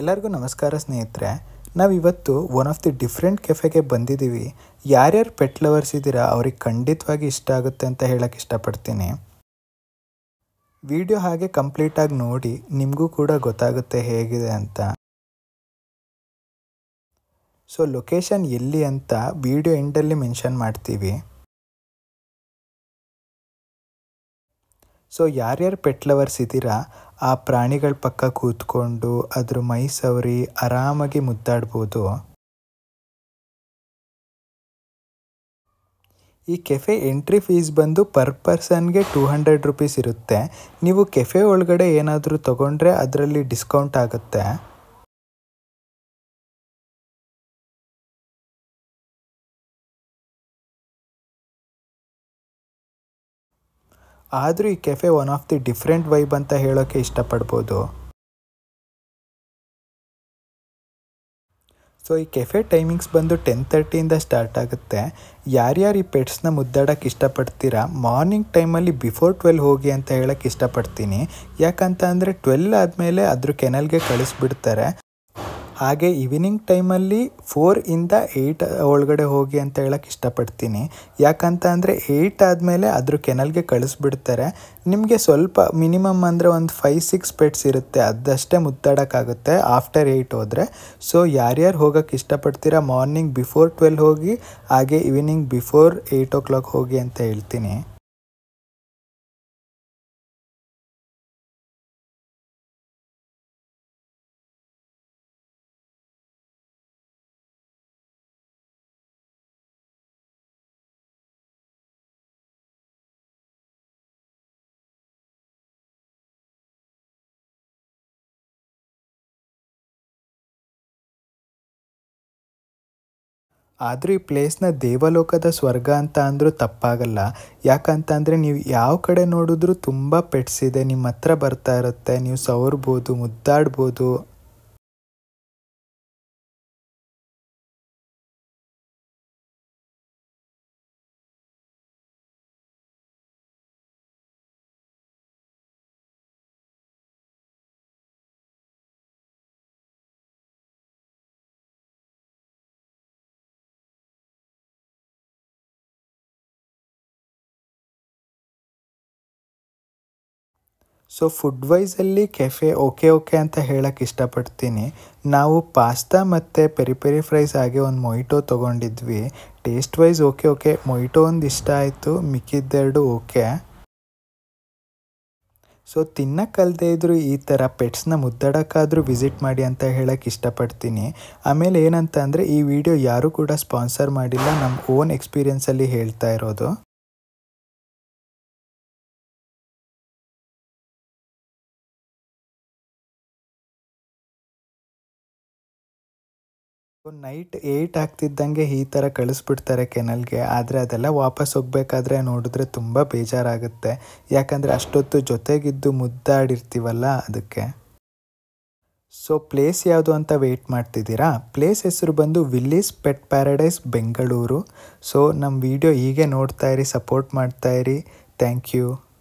ಎಲ್ಲರಿಗೂ ನಮಸ್ಕಾರ ಸ್ನೇಹಿತರೆ ನಾವಿವತ್ತು ಒನ್ ಆಫ್ ದಿ ಡಿಫ್ರೆಂಟ್ ಕೆಫೆಗೆ ಬಂದಿದ್ದೀವಿ ಯಾರ್ಯಾರು ಪೆಟ್ ಲವರ್ಸ್ ಇದ್ದೀರಾ ಅವ್ರಿಗೆ ಖಂಡಿತವಾಗಿ ಇಷ್ಟ ಆಗುತ್ತೆ ಅಂತ ಹೇಳೋಕ್ಕೆ ಇಷ್ಟಪಡ್ತೀನಿ ವಿಡಿಯೋ ಹಾಗೆ ಕಂಪ್ಲೀಟಾಗಿ ನೋಡಿ ನಿಮಗೂ ಕೂಡ ಗೊತ್ತಾಗುತ್ತೆ ಹೇಗಿದೆ ಅಂತ ಸೊ ಲೊಕೇಶನ್ ಎಲ್ಲಿ ಅಂತ ವಿಡಿಯೋ ಎಂಡಲ್ಲಿ ಮೆನ್ಷನ್ ಮಾಡ್ತೀವಿ ಸೊ ಯಾರ್ಯಾರು ಪೆಟ್ ಲವರ್ಸ್ ಇದ್ದೀರಾ ಆ ಪ್ರಾಣಿಗಳ ಪಕ್ಕ ಕೂತ್ಕೊಂಡು ಅದ್ರ ಮೈ ಸವರಿ ಆರಾಮಾಗಿ ಮುದ್ದಾಡ್ಬೋದು ಈ ಕೆಫೆ ಎಂಟ್ರಿ ಫೀಸ್ ಬಂದು ಪರ್ ಪರ್ಸನ್ಗೆ ಟೂ ಹಂಡ್ರೆಡ್ ರುಪೀಸ್ ಇರುತ್ತೆ ನೀವು ಕೆಫೆ ಒಳಗಡೆ ಏನಾದರೂ ತೊಗೊಂಡ್ರೆ ಅದರಲ್ಲಿ ಡಿಸ್ಕೌಂಟ್ ಆಗುತ್ತೆ ಆದರೂ ಈ cafe one of the different vibe ಅಂತ ಹೇಳೋಕ್ಕೆ ಇಷ್ಟಪಡ್ಬೋದು ಸೊ ಈ ಕೆಫೆ ಟೈಮಿಂಗ್ಸ್ ಬಂದು ಟೆನ್ ತರ್ಟಿಯಿಂದ ಸ್ಟಾರ್ಟ್ ಆಗುತ್ತೆ ಯಾರ್ಯಾರು ಈ ಪೆಟ್ಸ್ನ ಮುದ್ದಾಡೋಕ್ಕೆ ಇಷ್ಟಪಡ್ತೀರಾ ಮಾರ್ನಿಂಗ್ ಟೈಮಲ್ಲಿ ಬಿಫೋರ್ ಟ್ವೆಲ್ ಹೋಗಿ ಅಂತ ಹೇಳೋಕ್ಕೆ ಇಷ್ಟಪಡ್ತೀನಿ ಯಾಕಂತ ಅಂದರೆ ಟ್ವೆಲ್ ಆದಮೇಲೆ ಅದ್ರ ಕೆನಲ್ಗೆ ಕಳಿಸ್ಬಿಡ್ತಾರೆ ಹಾಗೆ ಈವ್ನಿಂಗ್ ಟೈಮಲ್ಲಿ ಇಂದ ಏಯ್ಟ್ ಒಳಗಡೆ ಹೋಗಿ ಅಂತ ಹೇಳಕ್ಕೆ ಇಷ್ಟಪಡ್ತೀನಿ ಯಾಕಂತ ಅಂದರೆ ಏಯ್ಟ್ ಆದಮೇಲೆ ಅದ್ರ ಕೆನಲ್ಗೆ ಕಳಿಸ್ಬಿಡ್ತಾರೆ ನಿಮಗೆ ಸ್ವಲ್ಪ ಮಿನಿಮಮ್ ಅಂದರೆ ಒಂದು ಫೈವ್ ಸಿಕ್ಸ್ ಪೆಟ್ಸ್ ಇರುತ್ತೆ ಅದಷ್ಟೇ ಮುತ್ತಾಡೋಕ್ಕಾಗುತ್ತೆ ಆಫ್ಟರ್ ಏಯ್ಟ್ ಹೋದರೆ ಸೊ ಯಾರ್ಯಾರು ಹೋಗೋಕ್ಕೆ ಇಷ್ಟಪಡ್ತೀರಾ ಮಾರ್ನಿಂಗ್ ಬಿಫೋರ್ ಟ್ವೆಲ್ ಹೋಗಿ ಹಾಗೆ evening before eight o'clock ಹೋಗಿ ಅಂತ ಹೇಳ್ತೀನಿ ಆದರೂ ಈ ಪ್ಲೇಸ್ನ ದೇವಲೋಕದ ಸ್ವರ್ಗ ಅಂತ ಅಂದರೂ ತಪ್ಪಾಗಲ್ಲ ಯಾಕಂತಂದರೆ ನೀವು ಯಾವ ಕಡೆ ನೋಡಿದ್ರೂ ತುಂಬ ಪೆಟ್ಸ್ ಇದೆ ನಿಮ್ಮ ಹತ್ರ ಬರ್ತಾ ಇರುತ್ತೆ ನೀವು ಸವರ್ಬೋದು ಮುದ್ದಾಡ್ಬೋದು ಸೊ ಫುಡ್ ವೈಸಲ್ಲಿ ಕೆಫೆ ಓಕೆ ಓಕೆ ಅಂತ ಹೇಳಕ್ಕೆ ಇಷ್ಟಪಡ್ತೀನಿ ನಾವು ಪಾಸ್ತಾ ಮತ್ತು ಪೆರಿ ಪೆರಿ ಫ್ರೈಸ್ ಹಾಗೆ ಒಂದು ಮೊಯ್ಟೋ ತೊಗೊಂಡಿದ್ವಿ taste wise okay okay mojito ಒಂದು ಇಷ್ಟ ಆಯಿತು ಮಿಕ್ಕಿದ್ದೆರಡು ಓಕೆ ಸೊ ತಿನ್ನಕ್ಕಲ್ದೇ ಇದ್ದರೂ ಈ ಥರ ಪೆಟ್ಸ್ನ ಮುದ್ದಾಡೋಕ್ಕಾದರೂ ವಿಸಿಟ್ ಮಾಡಿ ಅಂತ ಹೇಳಕ್ಕೆ ಇಷ್ಟಪಡ್ತೀನಿ ಆಮೇಲೆ ಏನಂತ ಅಂದರೆ ಈ ವಿಡಿಯೋ ಯಾರೂ ಕೂಡ ಸ್ಪಾನ್ಸರ್ ಮಾಡಿಲ್ಲ ನಮ್ಮ ಓನ್ ಎಕ್ಸ್ಪೀರಿಯೆನ್ಸಲ್ಲಿ ಹೇಳ್ತಾ ಇರೋದು ನೈಟ್ ಏಯ್ಟ್ ಆಗ್ತಿದ್ದಂಗೆ ಈ ಥರ ಕಳಿಸ್ಬಿಡ್ತಾರೆ ಕೆನಲ್ಗೆ ಆದರೆ ಅದೆಲ್ಲ ವಾಪಸ್ ಹೋಗ್ಬೇಕಾದ್ರೆ ನೋಡಿದ್ರೆ ತುಂಬ ಬೇಜಾರಾಗುತ್ತೆ ಯಾಕಂದರೆ ಅಷ್ಟೊತ್ತು ಜೊತೆಗಿದ್ದು ಮುದ್ದಾಡಿರ್ತೀವಲ್ಲ ಅದಕ್ಕೆ ಸೊ ಪ್ಲೇಸ್ ಯಾವುದು ಅಂತ ವೆಯ್ಟ್ ಮಾಡ್ತಿದ್ದೀರಾ ಪ್ಲೇಸ್ ಹೆಸರು ಬಂದು Willy's Pet Paradise Bengaluru so ನಮ್ಮ ವಿಡಿಯೋ ಹೀಗೆ ನೋಡ್ತಾ ಇರಿ ಸಪೋರ್ಟ್ ಮಾಡ್ತಾ ಇರಿ ಥ್ಯಾಂಕ್ ಯು